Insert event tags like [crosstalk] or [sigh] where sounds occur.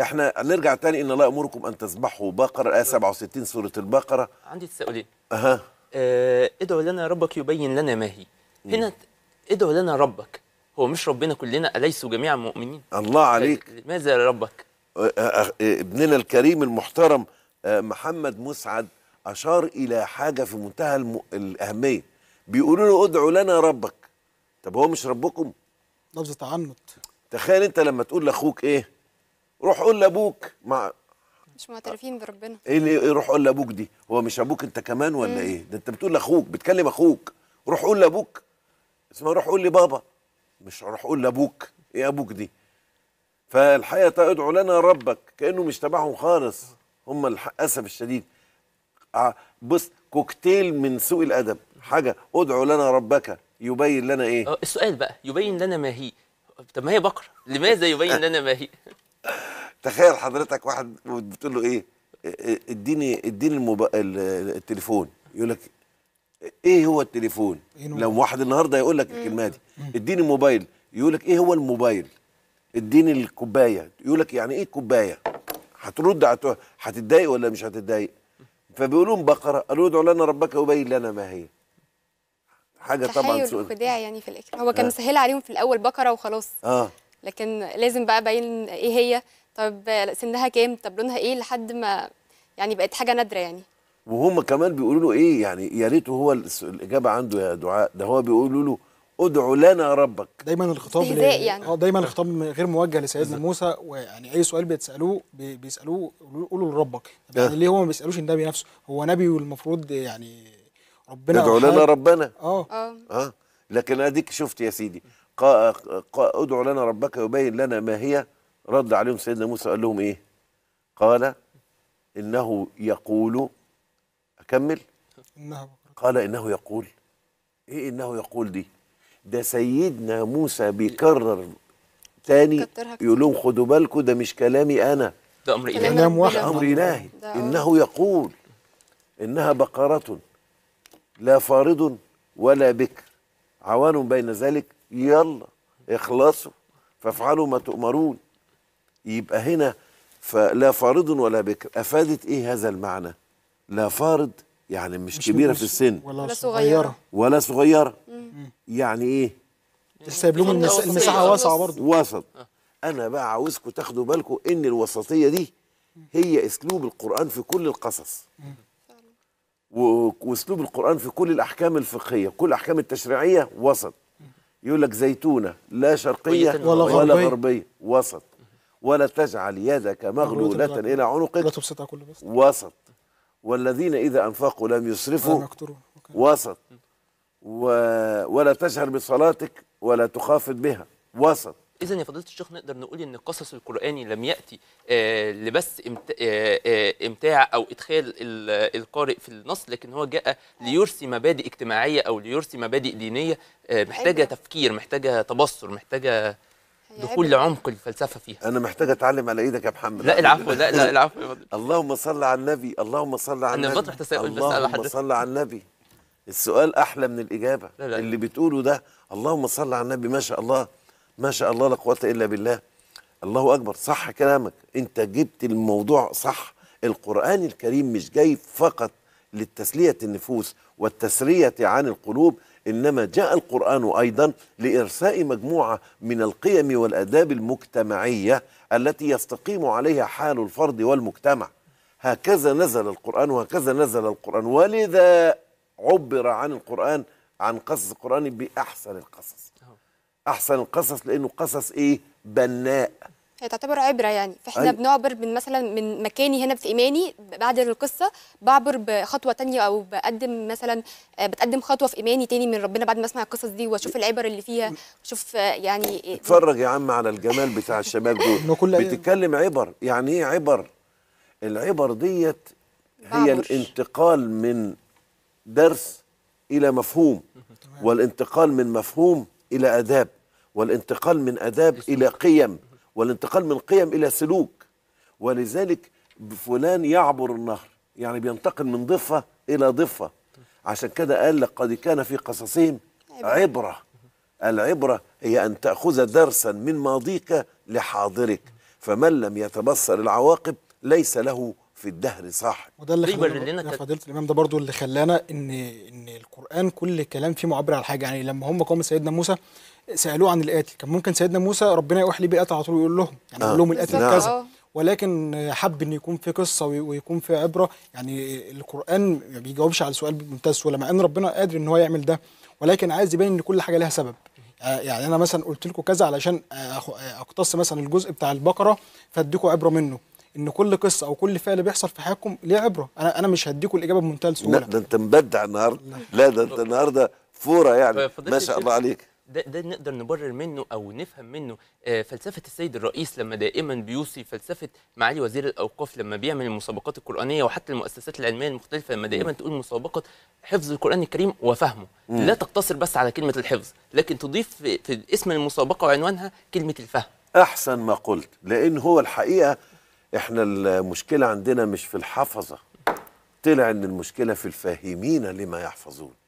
احنا نرجع تاني ان الله امركم ان تذبحوا بقره الايه 67 سوره البقره عندي تساؤلين اها آه ادعو لنا ربك يبين لنا ما هي هنا ادعو لنا ربك هو مش ربنا كلنا اليسوا جميعا مؤمنين الله طيب، عليك ماذا ربك آه، آه، آه، ابننا الكريم المحترم محمد مسعد اشار الى حاجه في منتهى الاهميه بيقولوا له ادعوا لنا ربك طب هو مش ربكم لفظ تعنت تخيل انت لما تقول لاخوك ايه روح قول لابوك ما مش معترفين بربنا ايه اللي إيه روح قول لابوك دي هو مش ابوك انت كمان ولا مم. ايه ده انت بتقول لاخوك بتكلم اخوك روح قول لابوك اسمها روح قول لبابا مش روح قول لابوك ايه ابوك دي فالحقيقه ادعو لنا ربك كانه مش تبعهم خالص هم للاسف الشديد بص كوكتيل من سوء الادب حاجه ادعو لنا ربك يبين لنا ايه آه، السؤال بقى يبين لنا ما هي طب ما هي بقره لماذا يبين لنا ما هي [laughs] تخيل حضرتك واحد بتقول له ايه اديني اديني المبا... التليفون يقول لك ايه هو التليفون إيه لو واحد النهارده يقول لك إيه. الكلمه دي إيه. اديني الموبايل يقول لك ايه هو الموبايل اديني الكوبايه يقول لك يعني ايه كوبايه هترد هتتضايق ولا مش هتتضايق فبيقولون بقره قالوا ادعوا لنا ربك وبين لنا ما هي حاجه طبعا سؤال يعني في الاكل هو كان آه. سهل مسهل عليهم في الاول بقره وخلاص اه لكن لازم بقى ابين ايه هي طب سنها كام طب لونها ايه لحد ما يعني بقت حاجه نادره يعني وهم كمان بيقولوا له ايه يعني يا ريت هو الاجابه عنده يا دعاء ده هو بيقولوا له ادعوا لنا ربك دايما الخطاب اه يعني. اه دايما الخطاب آه. غير موجه لسيدنا موسى ويعني اي سؤال بيتسالوه بيسالوه قولوا لربك آه. يعني ليه هو ما بيسالوش النبي نفسه هو نبي والمفروض يعني ربنا ادعوا لنا ربنا آه. اه اه لكن اديك شفت يا سيدي قا قا ادعو لنا ربك يبين لنا ما هي رد عليهم سيدنا موسى قال لهم ايه قال انه يقول اكمل قال انه يقول ايه انه يقول دي ده سيدنا موسى بيكرر تاني يقول لهم خدوا بالكم ده مش كلامي انا ده امر الهي كلام امر الهي انه يقول انها بقره لا فارض ولا بكر عوان بين ذلك يلا اخلصوا فافعلوا ما تؤمرون يبقى هنا فلا فارض ولا بكر افادت ايه هذا المعنى لا فارض يعني مش, مش كبيره في السن ولا صغيره ولا صغيره يعني ايه سايب لهم المساحه واسعه برضه وسط آه. انا بقى عاوزكم تاخدوا بالكم ان الوسطيه دي هي اسلوب القران في كل القصص واسلوب القران في كل الاحكام الفقهيه كل الاحكام التشريعيه وسط يقول لك زيتونة لا شرقية ولا غربية, ولا غربية وسط ولا تجعل يدك مغلولة إلى عنقك لا تبسطها كل بسط وسط والذين إذا أنفقوا لم يسرفوا وسط و... ولا تجهر بصلاتك ولا تخافت بها وسط اذا يا فضيله الشيخ نقدر نقول ان القصص القراني لم ياتي آه، لبس آه، آه، امتاع او ادخال القارئ في النص لكن هو جاء ليرسي مبادئ اجتماعيه او ليرسي مبادئ دينيه محتاجه تفكير محتاجه تبصر محتاجه دخول لعمق الفلسفه فيها انا محتاج اتعلم على ايدك يا محمد لا العفو لا لا العفو اللهم صل على النبي اللهم صل على النبي انا بطرح تساؤل بس على اللهم صل على النبي السؤال احلى من الاجابه لا لا. اللي بتقوله ده اللهم صل على النبي ما شاء الله ما شاء الله لا قوه الا بالله الله اكبر صح كلامك انت جبت الموضوع صح القران الكريم مش جاي فقط لتسليه النفوس والتسريه عن القلوب انما جاء القران ايضا لارساء مجموعه من القيم والاداب المجتمعيه التي يستقيم عليها حال الفرد والمجتمع هكذا نزل القران وهكذا نزل القران ولذا عبر عن القران عن قصص القران باحسن القصص احسن القصص لانه قصص ايه بناء هي تعتبر عبره يعني فاحنا أي... أيوة. بنعبر من مثلا من مكاني هنا في ايماني بعد القصه بعبر بخطوه تانية او بقدم مثلا آه، بتقدم خطوه في ايماني تاني من ربنا بعد ما اسمع القصص دي واشوف العبر اللي فيها واشوف آه، يعني إيه. اتفرج يا عم على الجمال بتاع الشباب دول بتتكلم عبر يعني ايه عبر العبر ديت هي بعبر. الانتقال من درس الى مفهوم والانتقال من مفهوم إلى آداب والانتقال من آداب إلى قيم والانتقال من قيم إلى سلوك ولذلك فلان يعبر النهر يعني بينتقل من ضفة إلى ضفة عشان كده قال لك قد كان في قصصهم عبرة العبرة هي أن تأخذ درسا من ماضيك لحاضرك فمن لم يتبصر العواقب ليس له في الدهر صاحب وده اللي خلانا فضيله الامام ده برضو اللي خلانا ان ان القران كل كلام فيه معبر على حاجه يعني لما هم قوم سيدنا موسى سالوه عن القاتل كان ممكن سيدنا موسى ربنا يوحي ليه بقى على طول ويقول لهم يعني يقول آه. لهم القاتل نعم. كذا آه. ولكن حب ان يكون في قصه ويكون في عبره يعني القران ما بيجاوبش على سؤال بمنتهى السهوله مع ان ربنا قادر ان هو يعمل ده ولكن عايز يبين ان كل حاجه لها سبب يعني انا مثلا قلت لكم كذا علشان اقتص مثلا الجزء بتاع البقره فاديكم عبره منه ان كل قصه او كل فعل بيحصل في حياتكم ليه عبره انا انا مش هديكم الاجابه بمنتهى السهوله لا ده انت مبدع النهارده لا ده انت النهارده فوره يعني طيب، ما شاء الله عليك ده, ده نقدر نبرر منه او نفهم منه آه فلسفه السيد الرئيس لما دائما بيوصي فلسفه معالي وزير الاوقاف لما بيعمل المسابقات القرانيه وحتى المؤسسات العلميه المختلفه لما دائما تقول مسابقه حفظ القران الكريم وفهمه مم. لا تقتصر بس على كلمه الحفظ لكن تضيف في, في اسم المسابقه وعنوانها كلمه الفهم احسن ما قلت لان هو الحقيقه احنا المشكله عندنا مش في الحفظه طلع ان المشكله في الفاهمين لما يحفظون